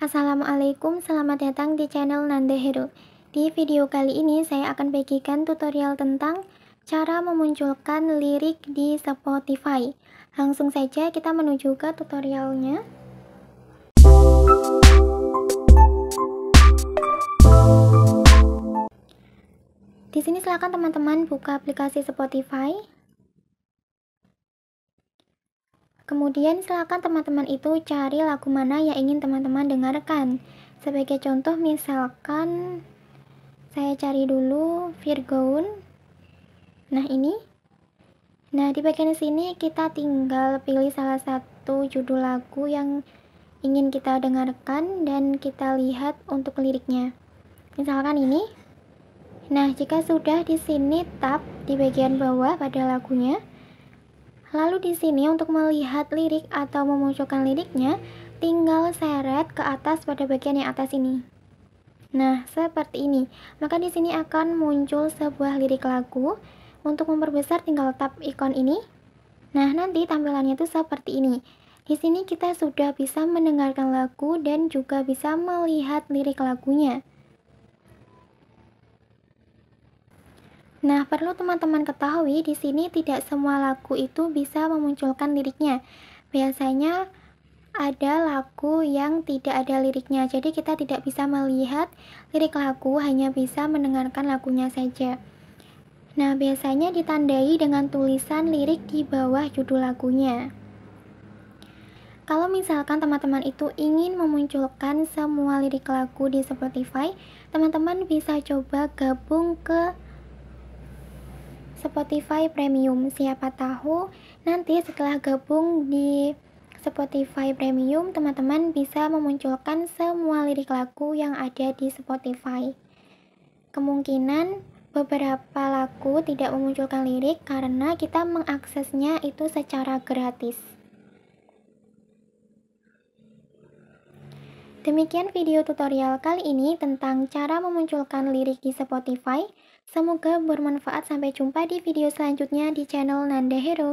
Assalamualaikum, selamat datang di channel Nande Hero. Di video kali ini saya akan bagikan tutorial tentang cara memunculkan lirik di Spotify. Langsung saja kita menuju ke tutorialnya. Di sini silakan teman-teman buka aplikasi Spotify. Kemudian silakan teman-teman itu cari lagu mana yang ingin teman-teman dengarkan. Sebagai contoh misalkan saya cari dulu Virgoun. Nah, ini. Nah, di bagian sini kita tinggal pilih salah satu judul lagu yang ingin kita dengarkan dan kita lihat untuk liriknya. Misalkan ini. Nah, jika sudah di sini tab di bagian bawah pada lagunya, Lalu di sini untuk melihat lirik atau memunculkan liriknya, tinggal seret ke atas pada bagian yang atas ini. Nah, seperti ini. Maka di sini akan muncul sebuah lirik lagu. Untuk memperbesar tinggal tap ikon ini. Nah, nanti tampilannya itu seperti ini. Di sini kita sudah bisa mendengarkan lagu dan juga bisa melihat lirik lagunya. Nah, perlu teman-teman ketahui di sini tidak semua lagu itu bisa memunculkan liriknya. Biasanya ada lagu yang tidak ada liriknya. Jadi kita tidak bisa melihat lirik lagu, hanya bisa mendengarkan lagunya saja. Nah, biasanya ditandai dengan tulisan lirik di bawah judul lagunya. Kalau misalkan teman-teman itu ingin memunculkan semua lirik lagu di Spotify, teman-teman bisa coba gabung ke Spotify Premium. Siapa tahu nanti setelah gabung di Spotify Premium, teman-teman bisa memunculkan semua lirik lagu yang ada di Spotify. Kemungkinan beberapa lagu tidak memunculkan lirik karena kita mengaksesnya itu secara gratis. Demikian video tutorial kali ini tentang cara memunculkan lirik di Spotify. Semoga bermanfaat sampai jumpa di video selanjutnya di channel Nanda Hero.